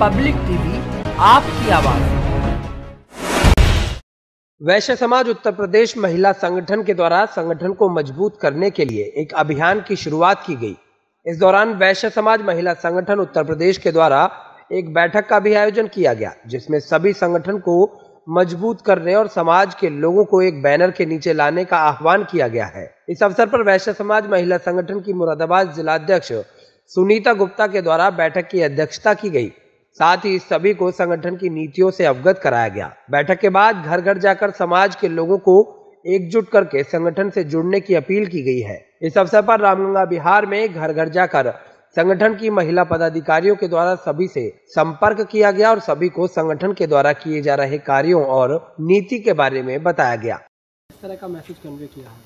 public TV आपकी आवाज वैश्य समाज उत्तर प्रदेश महिला संगठन के द्वारा संगठन को मजबूत करने के लिए एक अभियान की शुरुआत की गई इस दौरान वैश्य समाज महिला संगठन उत्तर प्रदेश के द्वारा एक बैठक का भी आयोजन किया गया जिसमें सभी संगठन को मजबूत करने और समाज के लोगों को एक बैनर के नीचे लाने का आह्वान किया गया है इस अवसर पर वैश्य समाज महिला संगठन की मुरादाबाद जिलाध्यक्ष सुनीता गुप्ता के द्वारा बैठक की अध्यक्षता की गई साथ ही सभी को संगठन की नीतियों से अवगत कराया गया बैठक के बाद घर घर जाकर समाज के लोगों को एकजुट करके संगठन से जुड़ने की अपील की गई है इस अवसर पर रामगंगा बिहार में घर घर जाकर संगठन की महिला पदाधिकारियों के द्वारा सभी से संपर्क किया गया और सभी को संगठन के द्वारा किए जा रहे कार्यों और नीति के बारे में बताया गया इस तरह का मैसेज कन्वे किया है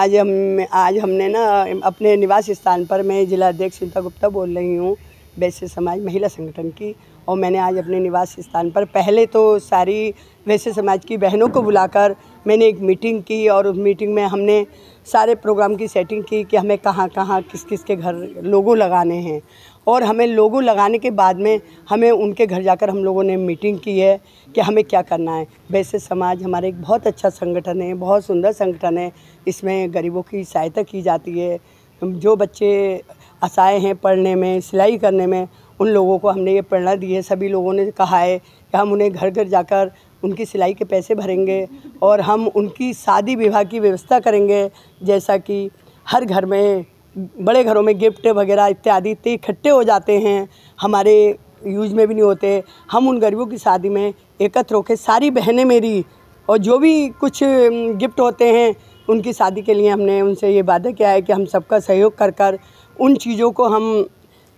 आज हम आज हमने ना अपने निवास स्थान पर मैं जिला अध्यक्ष सीता गुप्ता बोल रही हूँ वैश्य समाज महिला संगठन की और मैंने आज अपने निवास स्थान पर पहले तो सारी वैश्य समाज की बहनों को बुलाकर मैंने एक मीटिंग की और उस मीटिंग में हमने सारे प्रोग्राम की सेटिंग की कि हमें कहाँ कहाँ किस किस के घर लोगों लगाने हैं और हमें लोगों लगाने के बाद में हमें उनके घर जाकर हम लोगों ने मीटिंग की है कि हमें क्या करना है वैसे समाज हमारे एक बहुत अच्छा संगठन है बहुत सुंदर संगठन है इसमें गरीबों की सहायता की जाती है जो बच्चे असहाय हैं पढ़ने में सिलाई करने में उन लोगों को हमने ये प्रेरणा दी है सभी लोगों ने कहा है कि हम उन्हें घर घर जाकर उनकी सिलाई के पैसे भरेंगे और हम उनकी शादी विवाह की व्यवस्था करेंगे जैसा कि हर घर में बड़े घरों में गिफ्ट वगैरह इत्यादि इतने इकट्ठे हो जाते हैं हमारे यूज में भी नहीं होते हम उन गरीबों की शादी में एकत्र होकर सारी बहनें मेरी और जो भी कुछ गिफ्ट होते हैं उनकी शादी के लिए हमने उनसे ये वादा किया है कि हम सबका सहयोग कर कर उन चीज़ों को हम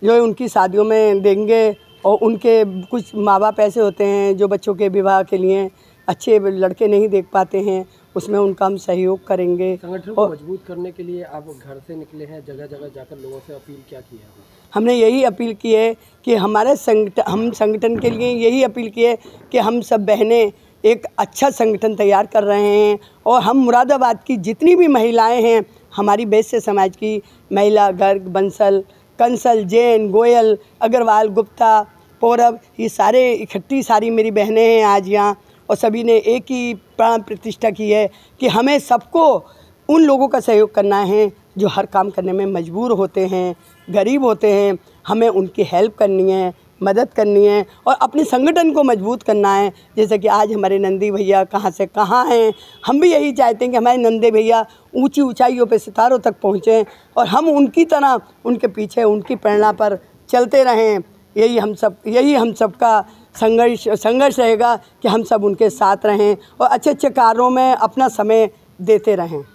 जो है उनकी शादियों में देंगे और उनके कुछ माँ बाप ऐसे होते हैं जो बच्चों के विवाह के लिए अच्छे लड़के नहीं देख पाते हैं उसमें उनका हम सहयोग करेंगे संगठन को मजबूत करने के लिए आप घर से निकले हैं जगह जगह जाकर लोगों से अपील क्या की है हमने यही अपील की है कि हमारे संगठन हम संगठन के लिए यही अपील की है कि हम सब बहनें एक अच्छा संगठन तैयार कर रहे हैं और हम मुरादाबाद की जितनी भी महिलाएं हैं हमारी वैश्य समाज की महिला गर्ग बंसल कंसल जैन गोयल अग्रवाल गुप्ता पौरव ये सारे इकट्ठी सारी मेरी बहनें हैं आज यहाँ और सभी ने एक ही प्राण प्रतिष्ठा की है कि हमें सबको उन लोगों का सहयोग करना है जो हर काम करने में मजबूर होते हैं गरीब होते हैं हमें उनकी हेल्प करनी है मदद करनी है और अपने संगठन को मजबूत करना है जैसे कि आज हमारे नंदी भैया कहाँ से कहाँ हैं हम भी यही चाहते हैं कि हमारे नंदे भैया ऊंची ऊंचाइयों पर सितारों तक पहुँचें और हम उनकी तरह उनके पीछे उनकी प्रेरणा पर चलते रहें यही हम सब यही हम सब का संघर्ष संघर्ष रहेगा कि हम सब उनके साथ रहें और अच्छे अच्छे कार्यों में अपना समय देते रहें